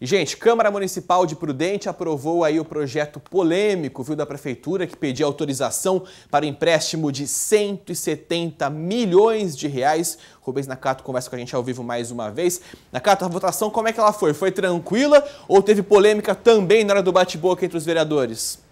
E, gente, Câmara Municipal de Prudente aprovou aí o projeto polêmico, viu, da Prefeitura, que pedia autorização para o empréstimo de 170 milhões de reais. Rubens Nakato conversa com a gente ao vivo mais uma vez. Nakato, a votação como é que ela foi? Foi tranquila ou teve polêmica também na hora do bate-boca entre os vereadores?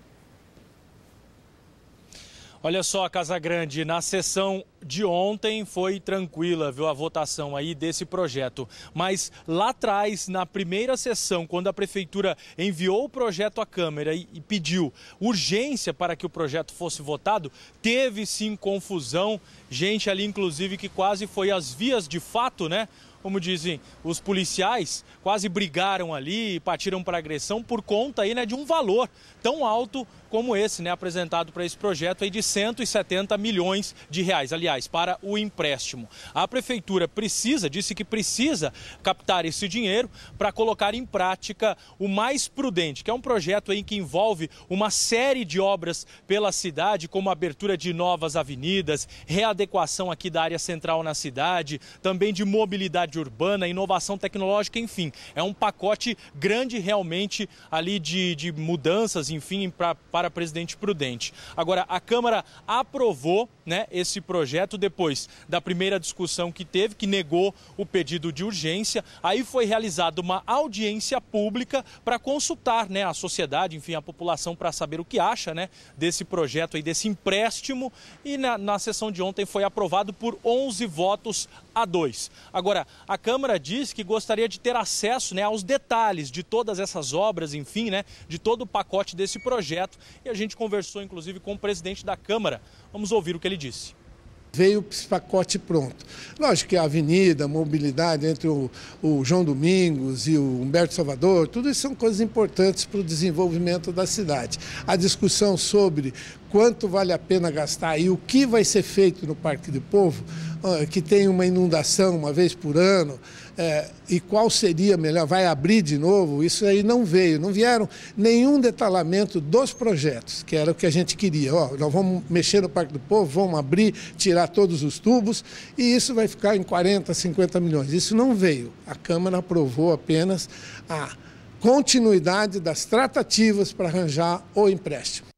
Olha só, Casa Grande, na sessão de ontem foi tranquila, viu, a votação aí desse projeto. Mas lá atrás, na primeira sessão, quando a prefeitura enviou o projeto à Câmara e, e pediu urgência para que o projeto fosse votado, teve sim confusão. Gente ali, inclusive, que quase foi às vias de fato, né? como dizem os policiais, quase brigaram ali e partiram para agressão por conta aí, né, de um valor tão alto como esse, né, apresentado para esse projeto aí de 170 milhões de reais. Aliás, reais para o empréstimo. A prefeitura precisa, disse que precisa captar esse dinheiro para colocar em prática o mais prudente, que é um projeto aí que envolve uma série de obras pela cidade, como a abertura de novas avenidas, readequação aqui da área central na cidade, também de mobilidade urbana, inovação tecnológica, enfim, é um pacote grande realmente ali de, de mudanças, enfim, pra, para presidente Prudente. Agora, a Câmara aprovou né, esse projeto projeto depois da primeira discussão que teve, que negou o pedido de urgência. Aí foi realizada uma audiência pública para consultar né, a sociedade, enfim, a população, para saber o que acha né, desse projeto, aí, desse empréstimo. E na, na sessão de ontem foi aprovado por 11 votos a 2. Agora, a Câmara diz que gostaria de ter acesso né, aos detalhes de todas essas obras, enfim, né, de todo o pacote desse projeto. E a gente conversou, inclusive, com o presidente da Câmara. Vamos ouvir o que ele disse veio esse pacote pronto. Lógico que a avenida, a mobilidade entre o, o João Domingos e o Humberto Salvador, tudo isso são coisas importantes para o desenvolvimento da cidade. A discussão sobre quanto vale a pena gastar e o que vai ser feito no Parque do Povo, ah, que tem uma inundação uma vez por ano, é, e qual seria melhor, vai abrir de novo, isso aí não veio, não vieram nenhum detalhamento dos projetos, que era o que a gente queria. Ó, nós vamos mexer no Parque do Povo, vamos abrir, tirar todos os tubos, e isso vai ficar em 40, 50 milhões. Isso não veio. A Câmara aprovou apenas a continuidade das tratativas para arranjar o empréstimo.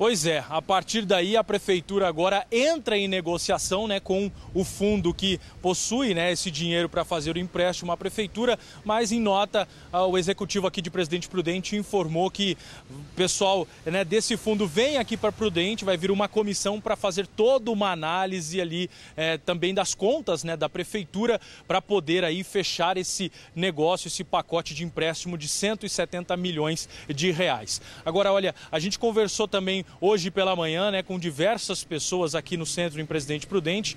Pois é, a partir daí a prefeitura agora entra em negociação né, com o fundo que possui né, esse dinheiro para fazer o empréstimo à prefeitura, mas em nota ah, o executivo aqui de Presidente Prudente informou que o pessoal né, desse fundo vem aqui para Prudente, vai vir uma comissão para fazer toda uma análise ali é, também das contas né, da prefeitura para poder aí fechar esse negócio, esse pacote de empréstimo de 170 milhões de reais. Agora, olha, a gente conversou também hoje pela manhã, né, com diversas pessoas aqui no centro em Presidente Prudente.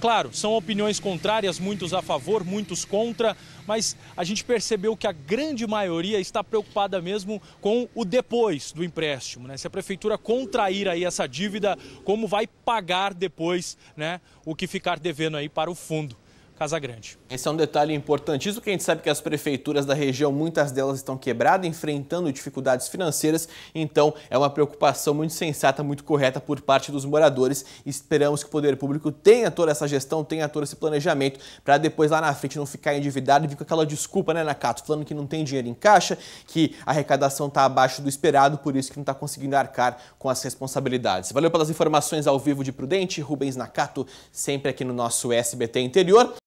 Claro, são opiniões contrárias, muitos a favor, muitos contra, mas a gente percebeu que a grande maioria está preocupada mesmo com o depois do empréstimo, né? Se a prefeitura contrair aí essa dívida, como vai pagar depois, né, o que ficar devendo aí para o fundo. Casa Grande. Esse é um detalhe importantíssimo, que a gente sabe que as prefeituras da região, muitas delas estão quebradas, enfrentando dificuldades financeiras, então é uma preocupação muito sensata, muito correta por parte dos moradores. Esperamos que o poder público tenha toda essa gestão, tenha todo esse planejamento, para depois lá na frente não ficar endividado e vir com aquela desculpa, né, Nakato, falando que não tem dinheiro em caixa, que a arrecadação está abaixo do esperado, por isso que não está conseguindo arcar com as responsabilidades. Valeu pelas informações ao vivo de Prudente, Rubens Nakato, sempre aqui no nosso SBT Interior.